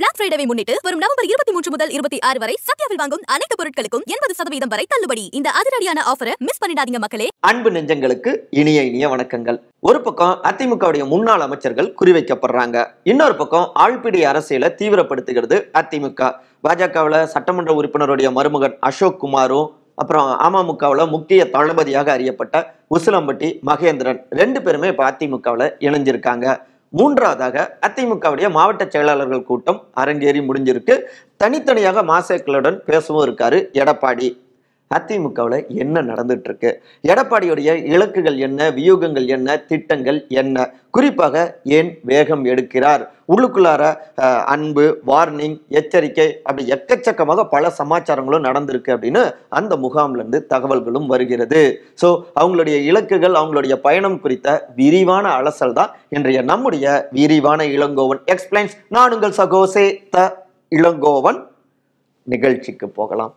black ஃப்ரைடேவை முன்னிட்டு வரும் November இருபத்தி மூன்று முதல் இருபத்தி ஆறு வரை சத்யாவில் வாங்கும் அனைத்து பொருட்களுக்கும் எண்பது சதவீதம் வரை தள்ளுபடி இந்த அதிரடியான ஆஃபரை மிஸ் பண்ணிடாதீங்க மக்களே அன்பு நெஞ்சங்களுக்கு இனிய இனிய வணக்கங்கள் ஒரு பக்கம் அதிமுகவுடைய முன்னாள் அமைச்சர்கள் குறிவைக்கப்படுறாங்க இன்னொரு பக்கம் ஆழ்பிடி அரசியலை தீவிரப்படுத்துகிறது அதிமுக பாஜகவில் சட்டமன்ற உறுப்பினருடைய மருமகன் அசோக் குமாரும் அப்புறம் அமமுகவில் முக்கிய தளபதியாக அறியப்பட்ட உசிலம்பட்டி மகேந்திரன் ரெண்டு பேருமே இப்போ அதிமுகவில் இணைஞ்சிருக்காங்க மூன்றாவதாக அதிமுகவுடைய மாவட்ட செயலாளர்கள் கூட்டம் அரங்கேறி முடிஞ்சிருக்கு தனித்தனியாக மாசேக்களுடன் பேசவும் இருக்காரு எடப்பாடி அதிமுகவில் என்ன நடந்துட்டுருக்கு எடப்பாடியுடைய இலக்குகள் என்ன வியூகங்கள் என்ன திட்டங்கள் என்ன குறிப்பாக ஏன் வேகம் எடுக்கிறார் உள்ளுக்குள்ளார அன்பு வார்னிங் எச்சரிக்கை அப்படி எக்கச்சக்கமாக பல சமாச்சாரங்களும் நடந்திருக்கு அப்படின்னு அந்த முகாம்லேருந்து தகவல்களும் வருகிறது ஸோ அவங்களுடைய இலக்குகள் அவங்களுடைய பயணம் குறித்த விரிவான அலசல் தான் இன்றைய நம்முடைய விரிவான இளங்கோவன் எக்ஸ்பிளைன்ஸ் நான் உங்கள் சகோசே த இளங்கோவன் நிகழ்ச்சிக்கு போகலாம்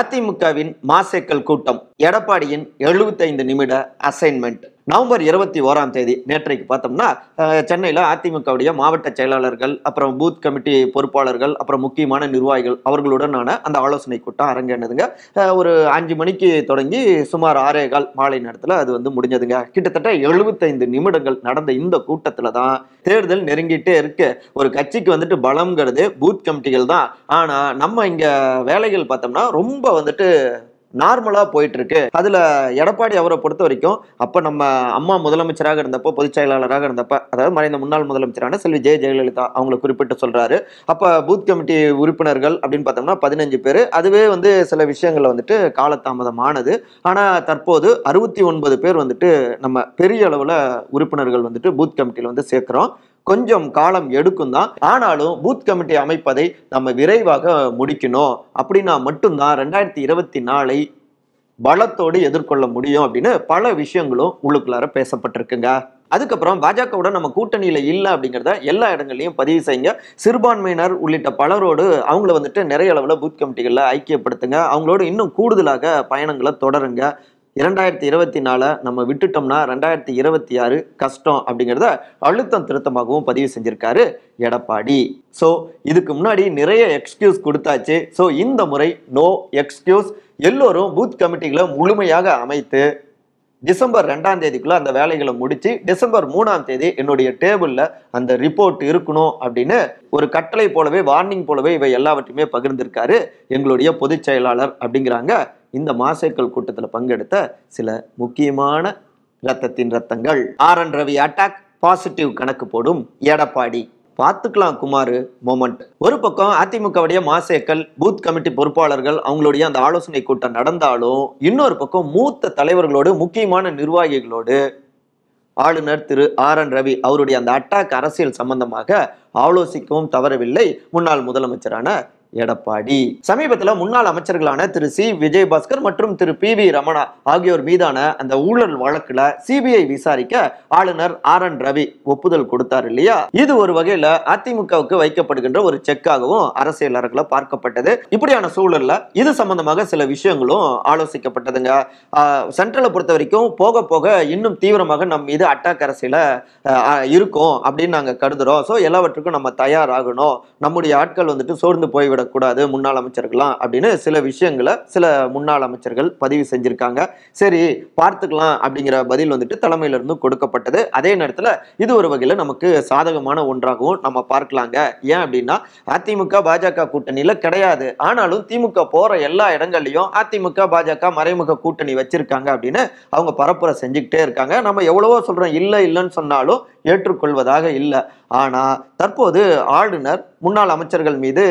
அதிமுகவின் மாசேக்கல் கூட்டம் எடப்பாடியின் எழுபத்தைந்து நிமிட அசைன்மெண்ட் நவம்பர் இருபத்தி ஓராம் தேதி நேற்றைக்கு பார்த்தோம்னா சென்னையில் அதிமுகவுடைய மாவட்ட செயலாளர்கள் அப்புறம் பூத் கமிட்டி பொறுப்பாளர்கள் அப்புறம் முக்கியமான நிர்வாகிகள் அவர்களுடனான அந்த ஆலோசனை கூட்டம் அரங்கேனதுங்க ஒரு அஞ்சு மணிக்கு தொடங்கி சுமார் ஆறே கால் மாலை நேரத்தில் அது வந்து முடிஞ்சதுங்க கிட்டத்தட்ட எழுபத்தைந்து நிமிடங்கள் நடந்த இந்த கூட்டத்தில் தான் தேர்தல் நெருங்கிட்டே இருக்கு ஒரு கட்சிக்கு வந்துட்டு பலம்ங்கிறது பூத் கமிட்டிகள் தான் ஆனால் நம்ம இங்கே வேலைகள் பார்த்தோம்னா ரொம்ப வந்துட்டு நார்மலாக போயிட்டு இருக்கு அதில் எடப்பாடி அவரை பொறுத்த வரைக்கும் அப்போ நம்ம அம்மா முதலமைச்சராக இருந்தப்போ பொதுச் செயலாளராக இருந்தப்போ அதாவது மறைந்த முன்னாள் முதலமைச்சரான செல்வி ஜெய ஜெயலலிதா அவங்களை குறிப்பிட்டு சொல்றாரு அப்போ பூத் கமிட்டி உறுப்பினர்கள் அப்படின்னு பார்த்தோம்னா பதினஞ்சு பேர் அதுவே வந்து சில விஷயங்களில் வந்துட்டு காலதாமதமானது ஆனால் தற்போது அறுபத்தி ஒன்பது பேர் வந்துட்டு நம்ம பெரிய அளவில் உறுப்பினர்கள் வந்துட்டு பூத் கமிட்டியில் வந்து சேர்க்குறோம் கொஞ்சம் காலம் எடுக்கும் தான் ஆனாலும் பூத் கமிட்டி அமைப்பதை நம்ம விரைவாக முடிக்கணும் அப்படின்னா மட்டும்தான் ரெண்டாயிரத்தி இருபத்தி நாலை பலத்தோடு எதிர்கொள்ள முடியும் அப்படின்னு பல விஷயங்களும் உள்ளுக்குள்ளார பேசப்பட்டிருக்குங்க அதுக்கப்புறம் பாஜகவுடன் நம்ம கூட்டணியில் இல்லை அப்படிங்கிறத எல்லா இடங்கள்லையும் பதிவு செய்யுங்க சிறுபான்மையினர் உள்ளிட்ட பலரோடு அவங்கள வந்துட்டு நிறைய அளவில் பூத் கமிட்டிகளில் ஐக்கியப்படுத்துங்க அவங்களோட இன்னும் கூடுதலாக பயணங்களை தொடருங்க இரண்டாயிரத்தி இருபத்தி நாலை நம்ம விட்டுட்டோம்னா ரெண்டாயிரத்தி இருபத்தி ஆறு கஷ்டம் அப்படிங்கிறத அழுத்தம் திருத்தமாகவும் பதிவு செஞ்சிருக்காரு எடப்பாடி ஸோ இதுக்கு முன்னாடி நிறைய எக்ஸ்கியூஸ் கொடுத்தாச்சு ஸோ இந்த முறை நோ எக்ஸ்கியூஸ் எல்லோரும் பூத் கமிட்டிகளை முழுமையாக அமைத்து டிசம்பர் ரெண்டாம் தேதிக்குள்ள அந்த வேலைகளை முடிச்சு டிசம்பர் மூணாம் தேதி என்னுடைய டேபிள்ல அந்த ரிப்போர்ட் இருக்கணும் அப்படின்னு ஒரு கட்டளை போலவே வார்னிங் போலவே இவை எல்லாவற்றையுமே பகிர்ந்திருக்காரு எங்களுடைய பொதுச் செயலாளர் அப்படிங்கிறாங்க இந்த மாசேக்கல் கூட்டத்தில் பங்கெடுத்த சில முக்கியமான ரத்தத்தின் ரத்தங்கள் ஆர் என் ரவி அட்டாக் பாசிட்டிவ் கணக்கு போடும் எடப்பாடி பார்த்துக்கலாம் குமார் மொமெண்ட் ஒரு பக்கம் அதிமுகவுடைய மாசேக்கள் பூத் கமிட்டி பொறுப்பாளர்கள் அவங்களுடைய அந்த ஆலோசனை கூட்டம் நடந்தாலும் இன்னொரு பக்கம் மூத்த தலைவர்களோடு முக்கியமான நிர்வாகிகளோடு ஆளுநர் திரு ஆர் என் ரவி அவருடைய அந்த அட்டாக் அரசியல் சம்பந்தமாக ஆலோசிக்கவும் தவறவில்லை முன்னாள் முதலமைச்சரான எடப்பாடி சமீபத்தில் முன்னாள் அமைச்சர்களான திரு சி விஜயபாஸ்கர் மற்றும் திரு பி வி ரமணா ஆகியோர் மீதான அந்த ஊழல் வழக்குல சிபிஐ விசாரிக்க ஆளுநர் ஆர் என் ரவி ஒப்புதல் கொடுத்தார் இல்லையா இது ஒரு வகையில அதிமுகவுக்கு வைக்கப்படுகின்ற ஒரு செக்காகவும் அரசியலர்களை பார்க்கப்பட்டது இப்படியான சூழல்ல இது சம்பந்தமாக சில விஷயங்களும் ஆலோசிக்கப்பட்டதுங்க சென்ட்ரலை பொறுத்த வரைக்கும் போக போக இன்னும் தீவிரமாக நம் இது அட்டாக் அரசியல இருக்கும் அப்படின்னு நாங்கள் கருதுறோம் ஸோ எல்லாவற்றுக்கும் நம்ம தயாராகணும் நம்முடைய ஆட்கள் வந்துட்டு சோர்ந்து போய் விடக்கூடாது முன்னாள் அமைச்சர்கள்லாம் அப்படின்னு சில விஷயங்களை சில முன்னாள் அமைச்சர்கள் பதிவு செஞ்சுருக்காங்க சரி பார்த்துக்கலாம் அப்படிங்கிற பதில் வந்துட்டு தலைமையிலிருந்து கொடுக்கப்பட்டது அதே நேரத்தில் இது ஒரு வகையில் நமக்கு சாதகமான ஒன்றாகவும் நம்ம பார்க்கலாங்க ஏன் அப்படின்னா அதிமுக பாஜக கூட்டணியில் கிடையாது ஆனாலும் திமுக போகிற எல்லா இடங்கள்லையும் அதிமுக பாஜக மறைமுக கூட்டணி வச்சிருக்காங்க அப்படின்னு அவங்க பரப்புரை செஞ்சுக்கிட்டே இருக்காங்க நம்ம எவ்வளவோ சொல்கிறோம் இல்லை இல்லைன்னு சொன்னாலும் ஏற்றுக்கொள்வதாக இல்லை ஆனால் தற்போது ஆளுநர் முன்னாள் அமைச்சர்கள் மீது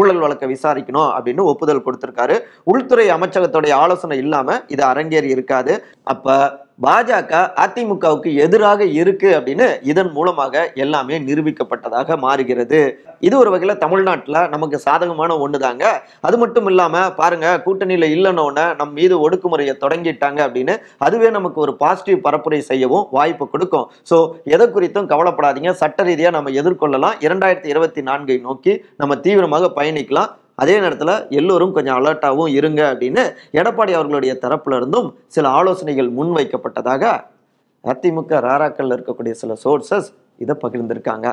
ஊழல் வழக்கை விசாரிக்கணும் அப்படின்னு ஒப்புதல் கொடுத்துருக்காரு உள்துறை அமைச்சகத்துடைய ஆலோசனை இல்லாமல் இது அரங்கேறி இருக்காது அப்போ பாஜக அதிமுகவுக்கு எதிராக இருக்கு அப்படின்னு இதன் மூலமாக எல்லாமே நிரூபிக்கப்பட்டதாக மாறுகிறது இது ஒரு வகையில் தமிழ்நாட்டில் நமக்கு சாதகமான ஒன்று தாங்க அது மட்டும் இல்லாமல் பாருங்க கூட்டணியில் இல்லைன்னொன்னே நம் மீது ஒடுக்குமுறையை தொடங்கிட்டாங்க அப்படின்னு அதுவே நமக்கு ஒரு பாசிட்டிவ் பரப்புரை செய்யவும் வாய்ப்பு கொடுக்கும் ஸோ எதை குறித்தும் கவலைப்படாதீங்க சட்ட ரீதியாக நம்ம எதிர்கொள்ளலாம் இரண்டாயிரத்தி இருபத்தி நான்கை நோக்கி நம்ம தீவிரமாக பயணிக்கலாம் அதே நேரத்தில் எல்லோரும் கொஞ்சம் அலர்ட்டாகவும் இருங்க அப்படின்னு எடப்பாடி அவர்களுடைய தரப்புல இருந்தும் சில ஆலோசனைகள் முன்வைக்கப்பட்டதாக அதிமுக ராராக்கள் இருக்கக்கூடிய சில சோர்சஸ் இதை பகிர்ந்திருக்காங்க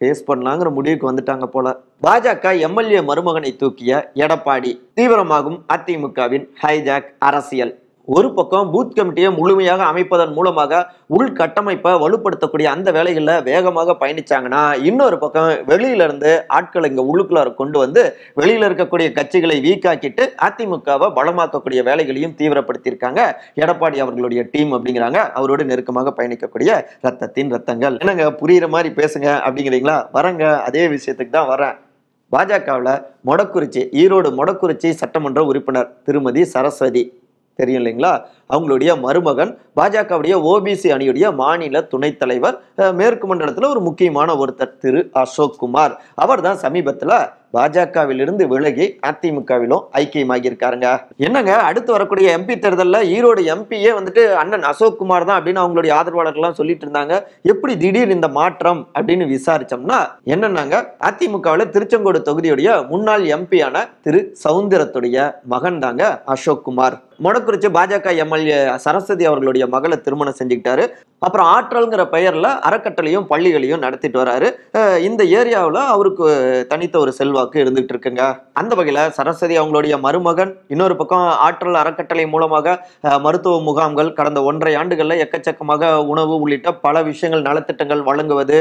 ஃபேஸ் பண்ணலாங்கிற முடிவுக்கு வந்துட்டாங்க போல பாஜக எம்எல்ஏ மருமகனை தூக்கிய எடப்பாடி தீவிரமாகும் அதிமுகவின் ஹைஜாக் அரசியல் ஒரு பக்கம் பூத் கமிட்டியை முழுமையாக அமைப்பதன் மூலமாக உள்கட்டமைப்பை வலுப்படுத்தக்கூடிய அந்த வேலைகளில் வேகமாக பயணிச்சாங்கன்னா இன்னொரு பக்கம் வெளியிலிருந்து ஆட்களை இங்கே உள்ளுக்குள்ளார கொண்டு வந்து வெளியில் இருக்கக்கூடிய கட்சிகளை வீக்காக்கிட்டு அதிமுகவை பலமாக்கக்கூடிய வேலைகளையும் தீவிரப்படுத்தியிருக்காங்க எடப்பாடி அவர்களுடைய டீம் அப்படிங்கிறாங்க அவரோடு நெருக்கமாக பயணிக்கக்கூடிய ரத்தத்தின் ரத்தங்கள் என்னங்க புரியுற மாதிரி பேசுங்க அப்படிங்கிறீங்களா வரங்க அதே விஷயத்துக்கு தான் வரேன் பாஜகவில் மொடக்குறிச்சி ஈரோடு மொடக்குறிச்சி சட்டமன்ற உறுப்பினர் திருமதி சரஸ்வதி தெரியும் இல்லைங்களா அவங்களுடைய மருமகன் பாஜகவுடைய ஓபிசி அணியுடைய மாநில துணைத் தலைவர் மேற்கு மண்டலத்தில் ஒரு முக்கியமான ஒருத்தர் திரு அசோக் குமார் அவர் தான் சமீபத்தில் பாஜகவிலிருந்து விலகி அதிமுகவிலும் ஐக்கியமாக இருக்காருங்க என்னங்க அடுத்து வரக்கூடிய எம்பி தேர்தலில் ஈரோடு எம்பியே வந்துட்டு அண்ணன் அசோக் குமார் தான் அப்படின்னு அவங்களுடைய ஆதரவாளர்கள்லாம் சொல்லிட்டு இருந்தாங்க எப்படி திடீர் இந்த மாற்றம் அப்படின்னு விசாரிச்சோம்னா என்னன்னாங்க அதிமுகவில் திருச்செங்கோடு தொகுதியுடைய முன்னாள் எம்பியான திரு சவுந்தரத்துடைய மகன் தாங்க அசோக் குமார் மொடக்குறிச்சி பாஜக எம்எல்ஏ சரஸ்வதி அவர்களுடைய மகளை திருமணம் செஞ்சுக்கிட்டாரு அப்புறம் ஆற்றல்ங்கிற பெயரில் அறக்கட்டளையும் பள்ளிகளையும் நடத்திட்டு வராரு இந்த ஏரியாவில் அவருக்கு தனித்த ஒரு செல்வாக்கு இருந்துகிட்டு இருக்குங்க அந்த வகையில் சரஸ்வதி அவங்களுடைய மருமகன் இன்னொரு பக்கம் ஆற்றல் அறக்கட்டளை மூலமாக மருத்துவ முகாம்கள் கடந்த ஒன்றரை ஆண்டுகளில் எக்கச்சக்கமாக உணவு உள்ளிட்ட பல விஷயங்கள் நலத்திட்டங்கள் வழங்குவது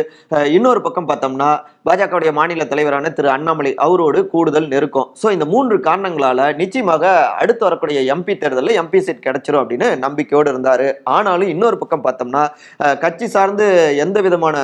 இன்னொரு பக்கம் பார்த்தோம்னா பாஜகவுடைய மாநில தலைவரான திரு அண்ணாமலை அவரோடு கூடுதல் நெருக்கம் ஸோ இந்த மூன்று காரணங்களால் நிச்சயமாக அடுத்து வரக்கூடிய எம்பி தேர்தலில் எம்பி சீட் கிடைச்சிரும் அப்படின்னு நம்பிக்கையோடு இருந்தார் ஆனாலும் இன்னொரு பக்கம் பார்த்தோம்னா கட்சி சார்ந்து எந்த விதமான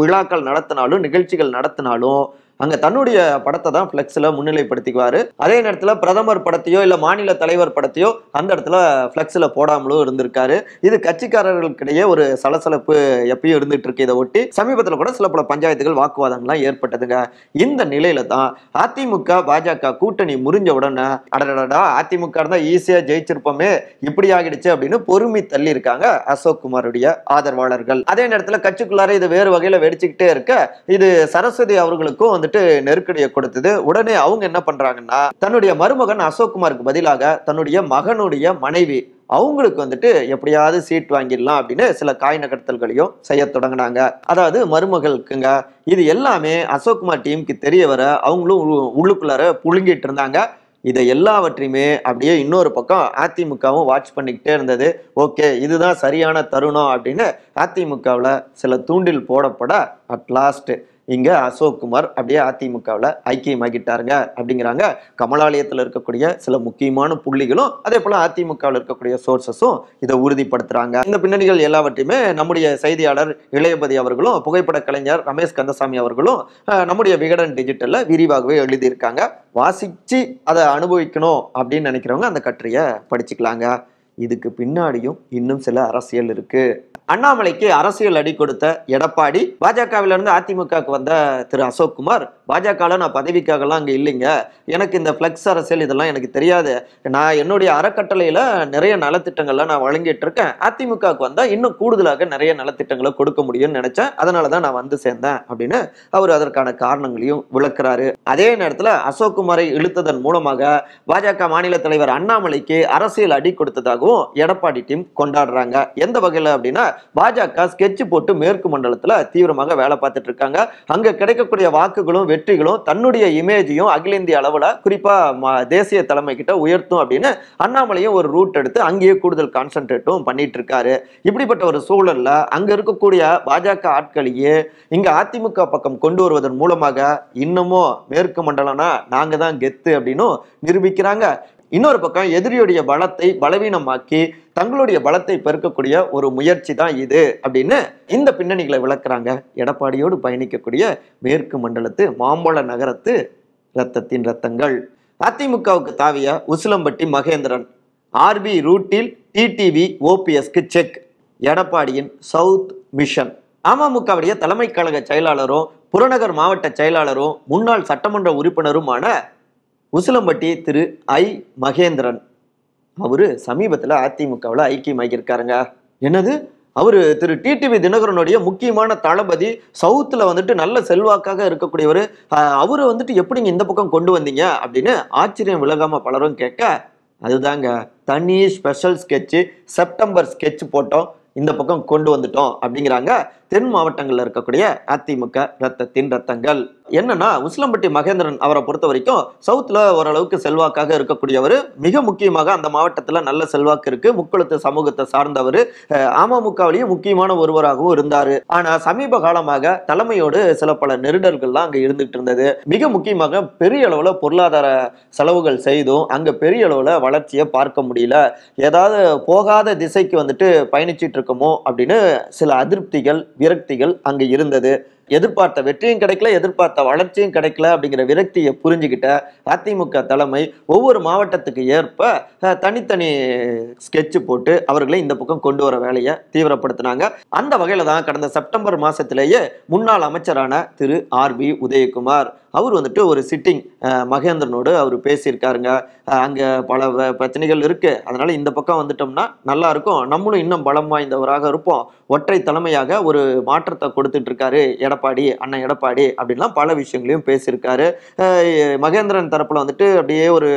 விழாக்கள் நடத்தினாலும் நிகழ்ச்சிகள் நடத்தினாலும் அங்க தன்னுடைய படத்தை தான் பிளெக்ஸ்ல முன்னிலைப்படுத்திக்குவார் அதே நேரத்தில் பிரதமர் படத்தையோ இல்லை மாநில தலைவர் படத்தையோ அந்த இடத்துல பிளெக்ஸ்ல போடாமலும் இருந்திருக்காரு இது கட்சிக்காரர்களுக்கிடையே ஒரு சலசலப்பு எப்பயும் இருந்துட்டு இருக்கு இதை ஒட்டி சமீபத்தில் கூட சில பல பஞ்சாயத்துகள் வாக்குவாதங்கள்லாம் ஏற்பட்டதுங்க இந்த நிலையில தான் அதிமுக பாஜக கூட்டணி முறிஞ்ச உடனே அடடடா அதிமுக இருந்தால் ஈஸியாக ஜெயிச்சிருப்போமே இப்படி ஆகிடுச்சு அப்படின்னு பொறுமை தள்ளி இருக்காங்க அசோக் குமாருடைய ஆதரவாளர்கள் அதே நேரத்தில் கட்சிக்குள்ளார இது வேறு வகையில் வெடிச்சுக்கிட்டே இருக்க இது சரஸ்வதி அவர்களுக்கும் வந்து வந்துட்டு நெருக்கடியை கொடுத்தது உடனே அவங்க என்ன பண்றாங்கன்னா தன்னுடைய மருமகன் அசோக்குமாருக்கு பதிலாக தன்னுடைய மகனுடைய மனைவி அவங்களுக்கு வந்துட்டு எப்படியாவது சீட் வாங்கிடலாம் அப்படின்னு சில காய் நகர்த்தல்களையும் செய்ய தொடங்கினாங்க அதாவது மருமகளுக்குங்க இது எல்லாமே அசோக்குமார் டீமுக்கு தெரிய வர அவங்களும் உள்ளுக்குள்ளார புழுங்கிட்டு இருந்தாங்க இதை எல்லாவற்றையுமே அப்படியே இன்னொரு பக்கம் அதிமுகவும் வாட்ச் பண்ணிக்கிட்டே இருந்தது ஓகே இதுதான் சரியான தருணம் அப்படின்னு அதிமுகவில் சில தூண்டில் போடப்பட லாஸ்ட்டு இங்கே அசோக் குமார் அப்படியே அதிமுகவில் ஐக்கியமாகிட்டாருங்க அப்படிங்கிறாங்க கமலாலயத்தில் இருக்கக்கூடிய சில முக்கியமான புள்ளிகளும் அதே போல் அதிமுகவில் இருக்கக்கூடிய சோர்சஸும் இதை உறுதிப்படுத்துகிறாங்க இந்த பின்னணிகள் எல்லாவற்றையுமே நம்முடைய செய்தியாளர் இளையபதி அவர்களும் புகைப்பட கலைஞர் ரமேஷ் கந்தசாமி அவர்களும் நம்முடைய விகடன் டிஜிட்டலில் விரிவாகவே எழுதியிருக்காங்க வாசித்து அதை அனுபவிக்கணும் அப்படின்னு நினைக்கிறவங்க அந்த கட்டுரையை படிச்சுக்கலாங்க இதுக்கு பின்னாடியும் இன்னும் சில அரசியல் இருக்குது அண்ணாமலைக்கு அரசியல் அடி கொடுத்த எடப்பாடி பாஜகவிலிருந்து அதிமுகவுக்கு வந்த திரு அசோக்குமார் பாஜகவில் நான் பதவிக்காகலாம் அங்கே இல்லைங்க எனக்கு இந்த ஃப்ளெக்ஸ் அரசியல் இதெல்லாம் எனக்கு தெரியாது நான் என்னுடைய அறக்கட்டளையில் நிறைய நலத்திட்டங்கள்லாம் நான் வழங்கிட்டு இருக்கேன் அதிமுகவுக்கு வந்தால் இன்னும் கூடுதலாக நிறைய நலத்திட்டங்களை கொடுக்க முடியும்னு நினச்சேன் அதனால தான் நான் வந்து சேர்ந்தேன் அப்படின்னு அவர் அதற்கான காரணங்களையும் விளக்குறாரு அதே நேரத்தில் அசோக் குமாரை இழுத்ததன் மூலமாக பாஜக மாநில தலைவர் அண்ணாமலைக்கு அரசியல் அடி கொடுத்ததாகவும் எடப்பாடி டீம் கொண்டாடுறாங்க எந்த வகையில் அப்படின்னா பாஜக ஸ்கெட்ச் போட்டு மேற்கு மண்டலத்தில் தீவிரமாக வேலை பார்த்துட்டு இருக்காங்க அங்கே கிடைக்கக்கூடிய வாக்குகளும் வெற்றிகளும் தன்னுடைய இமேஜையும் அகில இந்திய அளவில் குறிப்பாக தேசிய தலைமை கிட்ட உயர்த்தும் அப்படின்னு அண்ணாமலையும் ஒரு ரூட் எடுத்து அங்கேயே கூடுதல் கான்சென்ட்ரேட்டும் பண்ணிட்டு இருக்காரு இப்படிப்பட்ட ஒரு சூழலில் அங்கே இருக்கக்கூடிய பாஜக ஆட்களையே இங்கே அதிமுக பக்கம் கொண்டு வருவதன் மூலமாக இன்னமும் மேற்கு மண்டலம்னா நாங்கள் தான் கெத்து அப்படின்னு நிரூபிக்கிறாங்க இன்னொரு பக்கம் எதிரியுடைய பலத்தை பலவீனமாக்கி தங்களுடைய பலத்தை பெருக்கக்கூடிய ஒரு முயற்சி தான் இது அப்படின்னு இந்த பின்னணிகளை விளக்குறாங்க எடப்பாடியோடு பயணிக்கக்கூடிய மேற்கு மண்டலத்து மாம்பழ நகரத்து ரத்தத்தின் ரத்தங்கள் அதிமுகவுக்கு தாவிய உசிலம்பட்டி மகேந்திரன் ஆர்பி ரூட்டில் டிடிவி ஓபிஎஸ்க்கு செக் எடப்பாடியின் சவுத் மிஷன் அமமுகவுடைய தலைமை கழக செயலாளரும் புறநகர் மாவட்ட செயலாளரும் முன்னாள் சட்டமன்ற உறுப்பினருமான உசிலம்பட்டி திரு ஐ மகேந்திரன் அவர் சமீபத்தில் அதிமுகவில் ஐக்கியமாகியிருக்காருங்க என்னது அவர் திரு டிடிவி தினகரனுடைய முக்கியமான தளபதி சவுத்தில் வந்துட்டு நல்ல செல்வாக்காக இருக்கக்கூடியவர் அவரை வந்துட்டு எப்படிங்க இந்த பக்கம் கொண்டு வந்தீங்க அப்படின்னு ஆச்சரியம் விலகாமல் பலரும் கேட்க அதுதாங்க தனி ஸ்பெஷல் ஸ்கெட்சு செப்டம்பர் ஸ்கெட்ச் போட்டோம் இந்த பக்கம் கொண்டு வந்துட்டோம் அப்படிங்கிறாங்க தென் மாவட்டங்களில் இருக்கக்கூடிய அதிமுக ரத்தத்தின் ரத்தங்கள் என்னன்னா உசிலம்பட்டி மகேந்திரன் அவரை பொறுத்த வரைக்கும் சவுத்தில் ஓரளவுக்கு செல்வாக்காக இருக்கக்கூடியவர் மிக முக்கியமாக அந்த மாவட்டத்தில் நல்ல செல்வாக்கு இருக்கு முக்குளத்து சமூகத்தை சார்ந்தவர் அமமுகவிலேயே முக்கியமான ஒருவராகவும் இருந்தார் ஆனால் சமீப காலமாக தலைமையோடு சில பல நெருடல்கள்லாம் அங்கே இருந்துகிட்டு இருந்தது மிக முக்கியமாக பெரிய அளவில் பொருளாதார செலவுகள் செய்தும் அங்கே பெரிய அளவில் வளர்ச்சியை பார்க்க முடியல ஏதாவது போகாத திசைக்கு வந்துட்டு பயணிச்சிட்டு இருக்கமோ அப்படின்னு சில அதிருப்திகள் விரக்திகள் அங்கு இருந்தது எதிர்பார்த்த வெற்றியும் கிடைக்கல எதிர்பார்த்த வளர்ச்சியும் கிடைக்கல அப்படிங்கிற விரக்தியை புரிஞ்சுக்கிட்ட அதிமுக தலைமை ஒவ்வொரு மாவட்டத்துக்கு ஏற்ப தனித்தனி ஸ்கெட்சு போட்டு அவர்களை இந்த பக்கம் கொண்டு வர வேலையை தீவிரப்படுத்தினாங்க அந்த வகையில் தான் கடந்த செப்டம்பர் மாதத்திலேயே முன்னாள் அமைச்சரான திரு ஆர் பி உதயகுமார் அவர் வந்துட்டு ஒரு சிட்டிங் மகேந்திரனோடு அவர் பேசியிருக்காருங்க அங்கே பல பிரச்சனைகள் இருக்குது அதனால் இந்த பக்கம் வந்துட்டோம்னா நல்லா இருக்கும் நம்மளும் இன்னும் பலம் வாய்ந்தவராக இருப்போம் ஒற்றை தலைமையாக ஒரு மாற்றத்தை கொடுத்துட்டு இருக்காரு எடப்பாடி எடப்பாடி அண்ணன் எடப்பாடி அப்படின்லாம் பல விஷயங்களையும் பேசியிருக்காரு மகேந்திரன் தரப்பில் வந்துட்டு அப்படியே ஒரு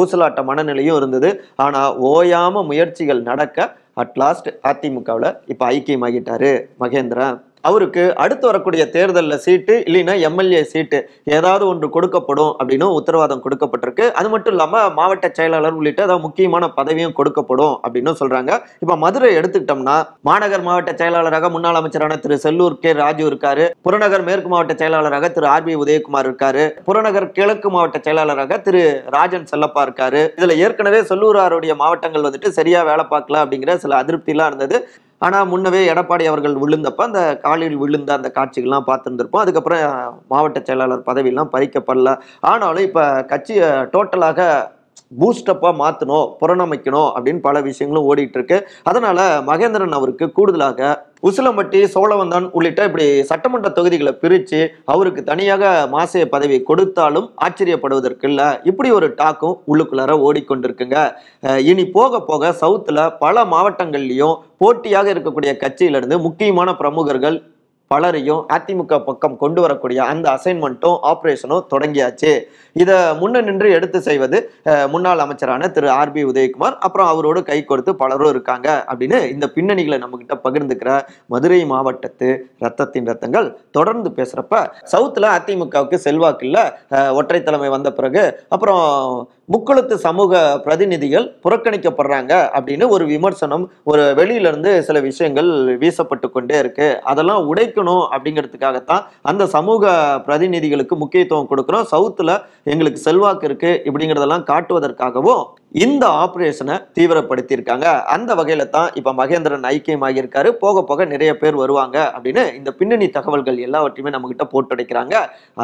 ஊசலாட்ட மனநிலையும் இருந்தது ஆனால் ஓயாம முயற்சிகள் நடக்க அட்லாஸ்ட் அதிமுகவில் இப்போ ஐக்கியமாகிட்டாரு மகேந்திரன் அவருக்கு அடுத்து வரக்கூடிய தேர்தலில் சீட்டு இல்லைன்னா எம்எல்ஏ சீட்டு ஏதாவது ஒன்று கொடுக்கப்படும் அப்படின்னு உத்தரவாதம் கொடுக்கப்பட்டிருக்கு அது மட்டும் இல்லாமல் மாவட்ட செயலாளர் உள்ளிட்ட அதாவது முக்கியமான பதவியும் கொடுக்கப்படும் அப்படின்னு சொல்றாங்க இப்போ மதுரை எடுத்துக்கிட்டோம்னா மாநகர் மாவட்ட செயலாளராக முன்னாள் அமைச்சரான திரு செல்லூர் கே ராஜு இருக்காரு புறநகர் மேற்கு மாவட்ட செயலாளராக திரு ஆர் பி உதயகுமார் இருக்காரு புறநகர் கிழக்கு மாவட்ட செயலாளராக திரு ராஜன் செல்லப்பா இருக்காரு இதுல ஏற்கனவே செல்லூராருடைய மாவட்டங்கள் வந்துட்டு சரியா வேலை பார்க்கல அப்படிங்கிற சில அதிருப்தியெல்லாம் இருந்தது ஆனால் முன்னவே எடப்பாடி அவர்கள் விழுந்தப்ப அந்த காலில் விழுந்த அந்த காட்சிகள்லாம் பார்த்துருந்துருப்போம் அதுக்கப்புறம் மாவட்ட செயலாளர் பதவியெல்லாம் பறிக்கப்படல ஆனாலும் இப்போ கட்சியை டோட்டலாக பூஸ்டப்பாக மாற்றணும் புறணமைக்கணும் அப்படின்னு பல விஷயங்களும் ஓடிட்டு இருக்கு அதனால மகேந்திரன் அவருக்கு கூடுதலாக உசிலம்பட்டி சோழவந்தான் உள்ளிட்ட இப்படி சட்டமன்ற தொகுதிகளை பிரித்து அவருக்கு தனியாக மாசைய பதவி கொடுத்தாலும் ஆச்சரியப்படுவதற்கு இல்லை இப்படி ஒரு டாக்கும் உள்ளுக்குள்ளார ஓடிக்கொண்டிருக்குங்க இனி போக போக சவுத்தில் பல மாவட்டங்கள்லையும் போட்டியாக இருக்கக்கூடிய கட்சியிலிருந்து முக்கியமான பிரமுகர்கள் பலரையும் அதிமுக பக்கம் கொண்டு வரக்கூடிய அந்த அசைன்மெண்ட்டும் ஆப்ரேஷனும் தொடங்கியாச்சு இதை முன்ன நின்று எடுத்து செய்வது முன்னாள் அமைச்சரான திரு ஆர் பி உதயகுமார் அப்புறம் அவரோடு கை கொடுத்து பலரும் இருக்காங்க அப்படின்னு இந்த பின்னணிகளை நம்மகிட்ட பகிர்ந்துக்கிற மதுரை மாவட்டத்து ரத்தத்தின் ரத்தங்கள் தொடர்ந்து பேசுறப்ப சவுத்துல அதிமுகவுக்கு செல்வாக்கு இல்லை ஒற்றை தலைமை வந்த பிறகு அப்புறம் முக்குளத்து சமூக பிரதிநிதிகள் புறக்கணிக்கப்படுறாங்க அப்படின்னு ஒரு விமர்சனம் ஒரு வெளியிலிருந்து சில விஷயங்கள் வீசப்பட்டு கொண்டே இருக்கு அதெல்லாம் உடை கிடைக்கணும் அப்படிங்கிறதுக்காகத்தான் அந்த சமூக பிரதிநிதிகளுக்கு முக்கியத்துவம் கொடுக்குறோம் சவுத்தில் எங்களுக்கு செல்வாக்கு இருக்கு இப்படிங்கிறதெல்லாம் காட்டுவதற்காகவும் இந்த ஆப்ரேஷனை தீவிரப்படுத்தியிருக்காங்க அந்த வகையில தான் இப்போ மகேந்திரன் ஐக்கியமாகியிருக்காரு போக போக நிறைய பேர் வருவாங்க அப்படின்னு இந்த பின்னணி தகவல்கள் எல்லாவற்றையுமே நம்மகிட்ட போட்டுடைக்கிறாங்க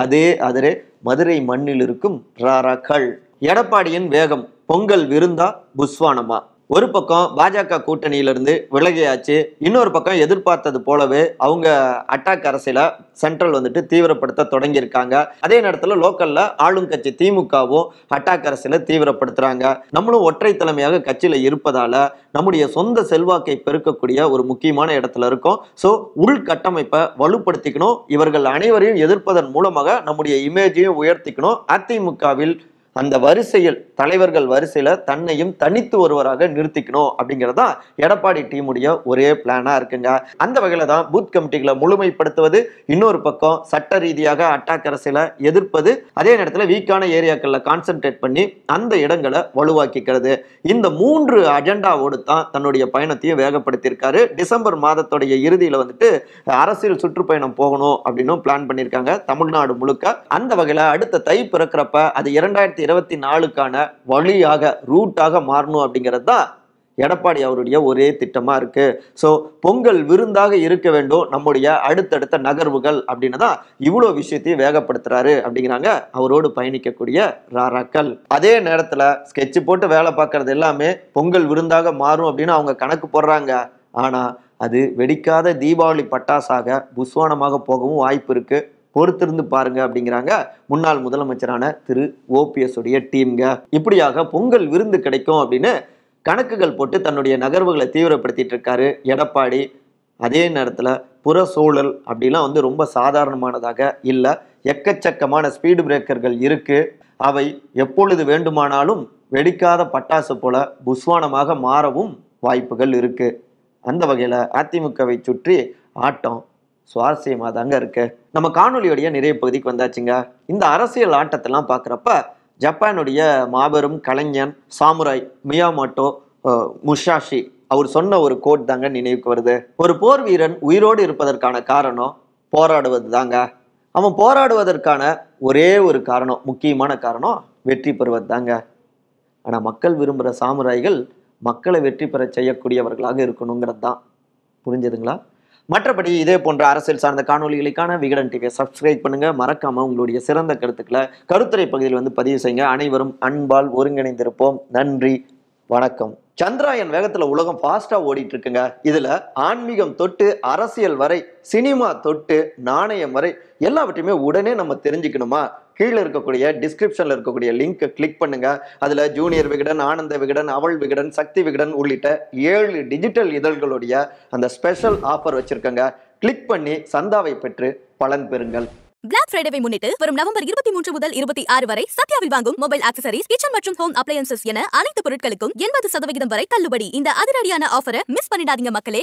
அதே அதிரே மதுரை மண்ணில் இருக்கும் ராராக்கள் எடப்பாடியின் வேகம் பொங்கல் விருந்தா புஸ்வானமா ஒரு பக்கம் பாஜக கூட்டணியிலிருந்து விலகியாச்சு இன்னொரு பக்கம் எதிர்பார்த்தது போலவே அவங்க அட்டாக் அரசியல சென்ட்ரல் வந்துட்டு தீவிரப்படுத்த தொடங்கியிருக்காங்க அதே நேரத்தில் லோக்கல்ல ஆளும் கட்சி திமுகவும் அட்டாக் அரசியல தீவிரப்படுத்துறாங்க நம்மளும் ஒற்றை தலைமையாக கட்சியில இருப்பதால நம்முடைய சொந்த செல்வாக்கை பெருக்கக்கூடிய ஒரு முக்கியமான இடத்துல இருக்கும் ஸோ உள்கட்டமைப்பை வலுப்படுத்திக்கணும் இவர்கள் அனைவரையும் எதிர்ப்பதன் மூலமாக நம்முடைய இமேஜையும் உயர்த்திக்கணும் அதிமுகவில் அந்த வரிசையில் தலைவர்கள் வரிசையில தன்னையும் தனித்து ஒருவராக நிறுத்திக்கணும் அப்படிங்கிறது எடப்பாடி டீமுடைய ஒரே பிளானா இருக்குங்க அந்த வகையில தான் பூத் கமிட்டிகளை முழுமைப்படுத்துவது இன்னொரு பக்கம் சட்ட ரீதியாக அட்டாக் அரசியல எதிர்ப்பது அதே நேரத்தில் வீக்கான ஏரியாக்கள்ல கான்சென்ட்ரேட் பண்ணி அந்த இடங்களை வலுவாக்கிக்கிறது இந்த மூன்று அஜெண்டாவோடு தான் தன்னுடைய பயணத்தையும் வேகப்படுத்தியிருக்காரு டிசம்பர் மாதத்துடைய இறுதியில் வந்துட்டு அரசியல் சுற்றுப்பயணம் போகணும் அப்படின்னு பிளான் பண்ணியிருக்காங்க தமிழ்நாடு முழுக்க அந்த வகையில் அடுத்த தை பிறக்கிறப்ப அது இரண்டாயிரத்தி ரெண்டாயிரத்தி இருபத்தி நாலுக்கான வழியாக ரூட்டாக மாறணும் அப்படிங்கிறது தான் எடப்பாடி அவருடைய ஒரே திட்டமாக இருக்குது ஸோ பொங்கல் விருந்தாக இருக்க வேண்டும் நம்முடைய அடுத்தடுத்த நகர்வுகள் அப்படின்னு தான் இவ்வளோ விஷயத்தையும் வேகப்படுத்துறாரு அப்படிங்கிறாங்க அவரோடு பயணிக்கக்கூடிய ராராக்கள் அதே நேரத்தில் ஸ்கெட்சு போட்டு வேலை பார்க்கறது எல்லாமே பொங்கல் விருந்தாக மாறும் அப்படின்னு அவங்க கணக்கு போடுறாங்க ஆனால் அது வெடிக்காத தீபாவளி பட்டாசாக புஸ்வானமாக போகவும் வாய்ப்பு இருக்குது பொறுத்திருந்து பாருங்க அப்படிங்கிறாங்க முன்னாள் முதலமைச்சரான திரு ஓபிஎஸ் உடைய டீம்ங்க இப்படியாக பொங்கல் விருந்து கிடைக்கும் அப்படின்னு கணக்குகள் போட்டு தன்னுடைய நகர்வுகளை தீவிரப்படுத்திட்டு இருக்காரு எடப்பாடி அதே நேரத்தில் புற சூழல் அப்படிலாம் வந்து ரொம்ப சாதாரணமானதாக இல்லை எக்கச்சக்கமான ஸ்பீடு பிரேக்கர்கள் இருக்குது அவை எப்பொழுது வேண்டுமானாலும் வெடிக்காத பட்டாசு போல புஸ்வானமாக மாறவும் வாய்ப்புகள் இருக்குது அந்த வகையில் அதிமுகவை சுற்றி ஆட்டம் சுவாரஸ்யமாக தாங்க இருக்கு நம்ம காணொலியோடைய நிறைய பகுதிக்கு வந்தாச்சுங்க இந்த அரசியல் ஆட்டத்தெல்லாம் பார்க்குறப்ப ஜப்பானுடைய மாபெரும் கலைஞன் சாமுராய் மியாமோட்டோ முஷாஷி அவர் சொன்ன ஒரு கோட் தாங்க நினைவுக்கு வருது ஒரு போர் வீரன் உயிரோடு இருப்பதற்கான காரணம் போராடுவது தாங்க அவன் போராடுவதற்கான ஒரே ஒரு காரணம் முக்கியமான காரணம் வெற்றி பெறுவது தாங்க ஆனால் மக்கள் விரும்புகிற சாமுராய்கள் மக்களை வெற்றி பெற செய்யக்கூடியவர்களாக இருக்கணுங்கிறது தான் புரிஞ்சதுங்களா மற்றபடி இதே போன்ற அரசியல் சார்ந்த காணொலிகளுக்கான விகடன் டிவியை சப்ஸ்கிரைப் பண்ணுங்க மறக்காம உங்களுடைய சிறந்த கருத்துக்களை கருத்துரை பகுதியில் வந்து பதிவு செய்யுங்க அனைவரும் அன்பால் ஒருங்கிணைந்திருப்போம் நன்றி வணக்கம் சந்திராயன் வேகத்துல உலகம் ஃபாஸ்டா ஓடிட்டு இருக்குங்க இதுல ஆன்மீகம் தொட்டு அரசியல் வரை சினிமா தொட்டு நாணயம் வரை எல்லாவற்றையுமே உடனே நம்ம தெரிஞ்சுக்கணுமா கீழே இருக்கக்கூடிய டிஸ்கிரிப்ஷனில் இருக்கக்கூடிய லிங்க்கை கிளிக் பண்ணுங்க அதுல ஜூனியர் விகடன் ஆனந்த விகடன் அவள் விகடன் சக்தி விகடன் உள்ளிட்ட ஏழு டிஜிட்டல் இதழ்களுடைய அந்த ஸ்பெஷல் ஆஃபர் வச்சிருக்கங்க கிளிக் பண்ணி சந்தாவை பெற்று பலன் பெறுங்கள் பிளாக் ஃப்ரைடேவை முன்னிட்டு வரும் நவம்பர் இருபத்தி மூன்று முதல் இருபத்தி ஆறு வரை சத்யாவில் வாங்கும் மொபைல் ஆக்சசரிஸ் கிச்சன் மற்றும் ஹோம் அப்ளையன்சஸ் என அனைத்து பொருட்களுக்கும் எண்பது சதவீதம் வரை தள்ளுபடி இந்த அதிரடியான ஆஃபரை மிஸ் பண்ணிடாதீங்க மக்களே